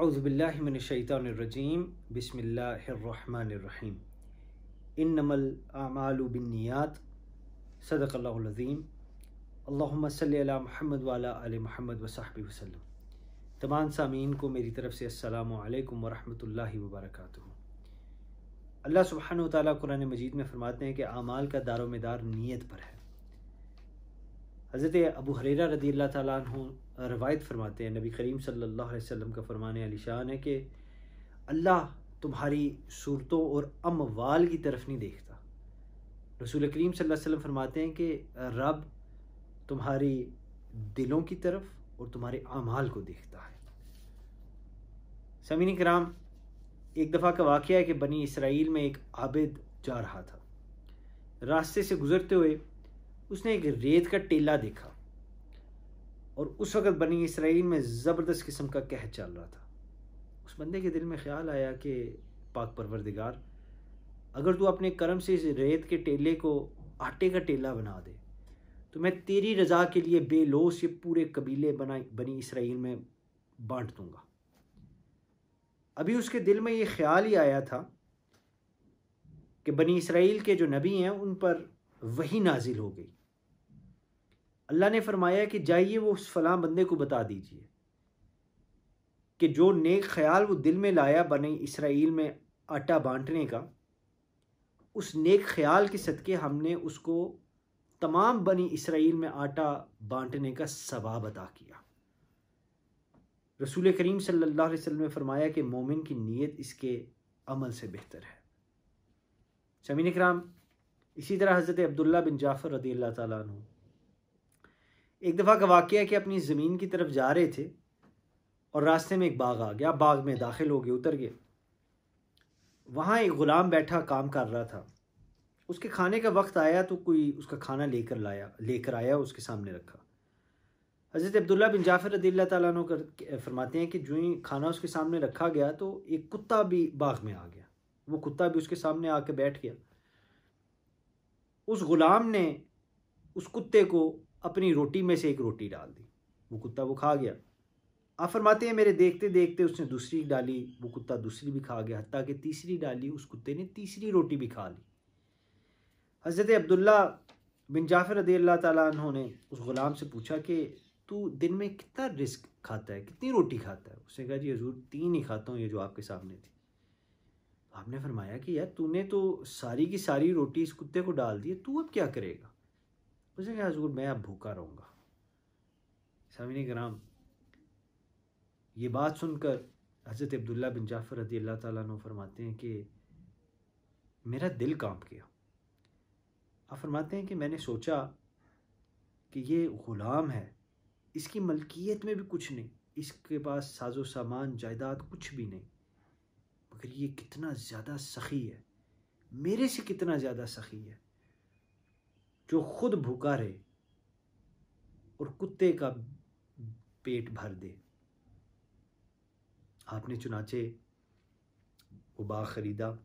आउज़बिल्लिमिनशैतरजीम बसमीम इन नमल आमालबिनयात सदक़ल्लाज़ीम अल्लाम महमद वाला अल महमद वसाब वसलम तमाम सामीन को मेरी तरफ़ से अल्लाम वरहमल वबरक अल्लाह सुबहान ताली मजीद में फ़रमाते हैं कि आमाल का दारो मदार नीयत पर है हज़रत अबू हरेरा रदी अल्लाह तु रवायत फरमाते हैं नबी करीम सल्लल्लाहु अलैहि वसल्लम का फरमान आलिशान है कि अल्लाह तुम्हारी सूरतों और अमवाल की तरफ नहीं देखता रसूल करीम सल अलैहि फरमाते हैं कि रब तुम्हारी दिलों की तरफ और तुम्हारे अमाल को देखता है समीन कराम एक दफ़ा का वाक़ है कि बनी इसराइल में एक आबिद जा रहा था रास्ते से गुज़रते हुए उसने एक रेत का टीला देखा और उस वक़्त बनी इसराइल में ज़बरदस्त किस्म का कह चल रहा था उस बंदे के दिल में ख्याल आया कि पाक परवरदिगार अगर तू अपने कर्म से इस रेत के टेले को आटे का टेला बना दे तो मैं तेरी रज़ा के लिए बेलोस ये पूरे कबीले बना बनी इसराइल में बांट दूंगा अभी उसके दिल में ये ख्याल ही आया था कि बनी इसराइल के जो नबी हैं उन पर वही नाजिल हो गई अल्लाह ने फरमाया कि जाइए वो उस फलां बंदे को बता दीजिए कि जो नेक ख्याल वो दिल में लाया बने इसराइल में आटा बांटने का उस नेक ख्याल के सदक़े हमने उसको तमाम बनी इसराइल में आटा बांटने का सवाब अदा किया रसूल करीम सल्लल्लाहु अलैहि वसल्लम ने फरमाया कि मोमिन की नीयत इसके अमल से बेहतर है शमीन कराम इसी तरह हज़रत अब्दुल्ला बिन जाफ़र रदी अल्लाह तु एक दफ़ा का वाक़ है कि अपनी ज़मीन की तरफ जा रहे थे और रास्ते में एक बाग आ गया बाग में दाखिल हो गए उतर गए वहाँ एक ग़ुलाम बैठा काम कर रहा था उसके खाने का वक्त आया तो कोई उसका खाना लेकर लाया लेकर आया उसके सामने रखा हज़रत अब्दुल्ला बिन जाफ़र रदी तु कर फरमाते हैं कि जो ही खाना उसके सामने रखा गया तो एक कुत्ता भी बाग में आ गया वो कुत्ता भी उसके सामने आके बैठ गया उस गुलाम ने उस कुत्ते को अपनी रोटी में से एक रोटी डाल दी वो कुत्ता वो खा गया आप फरमाते हैं मेरे देखते देखते उसने दूसरी डाली वो कुत्ता दूसरी भी खा गया हती कि तीसरी डाली उस कुत्ते ने तीसरी रोटी भी खा ली हज़रत अब्दुल्ला बिन जाफर रदी अल्लाह तु ने उस ग़ुलाम से पूछा कि तू दिन में कितना रिस्क खाता है कितनी रोटी खाता है उसने कहा जी हजूर तीन ही खाता हूँ ये जो आपके सामने थी आपने फरमाया कि यार तूने तो सारी की सारी रोटी इस कुत्ते को डाल दी तू अब क्या करेगा उसने कहा हजूर मैं अब भूखा रहूँगा सामिन कराम ये बात सुनकर हज़रत अब्दुल्ला बिन जाफ़र रदी अल्लाह ताली फरमाते हैं कि मेरा दिल कांप गया आप फरमाते हैं कि मैंने सोचा कि ये ग़ुलाम है इसकी मलकियत में भी कुछ नहीं इसके पास साजो सामान जायदाद कुछ भी नहीं मगर ये कितना ज़्यादा सखी है मेरे से कितना ज़्यादा सखी है जो खुद भूखा रहे और कुत्ते का पेट भर दे आपने चुनाचे वो बाग ख़रीदा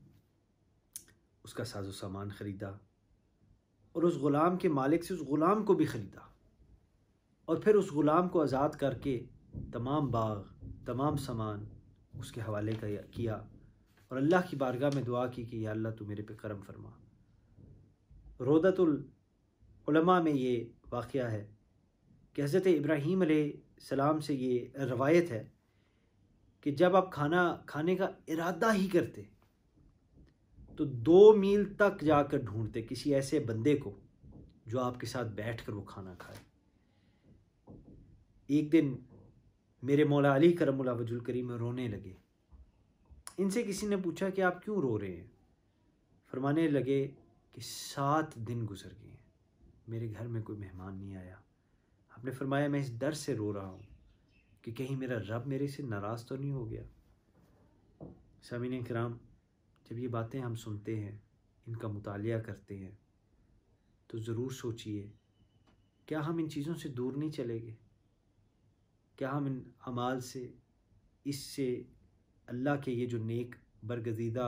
उसका साजो सामान ख़रीदा और उस ग़ुलाम के मालिक से उस ग़ुलाम को भी ख़रीदा और फिर उस ग़ुलाम को आज़ाद करके तमाम बाग तमाम सामान उसके हवाले का किया और अल्लाह की बारगाह में दुआ की कि या अल्लाह तू मेरे पे करम फरमा रोदतुलमा में ये वाक़ है कि हज़रत इब्राहीम सलाम से ये रवायत है कि जब आप खाना खाने का इरादा ही करते तो दो मील तक जाकर ढूंढते किसी ऐसे बंदे को जो आपके साथ बैठ कर वो खाना खाए एक दिन मेरे मौला अली करम वजुल करीम रोने लगे इनसे किसी ने पूछा कि आप क्यों रो रहे हैं फरमाने लगे कि सात दिन गुजर गए हैं मेरे घर में कोई मेहमान नहीं आया आपने फरमाया मैं इस डर से रो रहा हूँ कि कहीं मेरा रब मेरे से नाराज़ तो नहीं हो गया सामिन कराम जब ये बातें हम सुनते हैं इनका मुताल करते हैं तो ज़रूर सोचिए क्या हम इन चीज़ों से दूर नहीं चले गए क्या हम इन अमाल से इससे अल्लाह के ये जो नेक बरगजीदा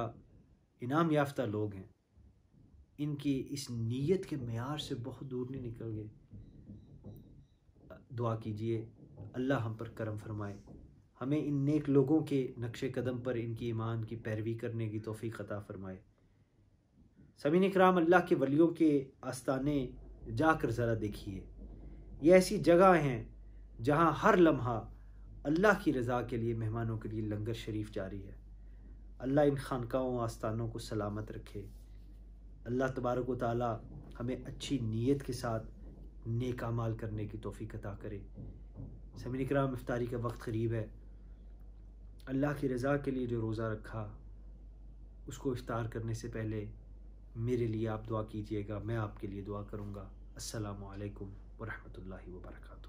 इनाम याफ्ता लोग हैं इनकी इस नीयत के मैार से बहुत दूर नहीं निकल गए दुआ कीजिए अल्लाह हम पर करम फरमाए हमें इन नेक लोगों के नक्श कदम पर इनकी ईमान की पैरवी करने की तोफ़ी अता फ़रमाए समीन कराम अल्लाह के वलियों के आस्थाने जाकर ज़रा देखिए ये ऐसी जगह हैं जहाँ हर लम्हा अल्लाह की रज़ा के लिए मेहमानों के लिए लंगर शरीफ जारी है अल्लाह इन खानकाओं आस्थानों को सलामत रखे अल्लाह तबारक ताली हमें अच्छी नीयत के साथ नेक अमाल करने की तोफ़ी अता करे समन कराम इफ्तारी का वक्त करीब है अल्लाह की रज़ा के लिए जो रोज़ा रखा उसको इफ्तार करने से पहले मेरे लिए आप दुआ कीजिएगा मैं आपके लिए दुआ करूँगा असलकम वरहमल वर्का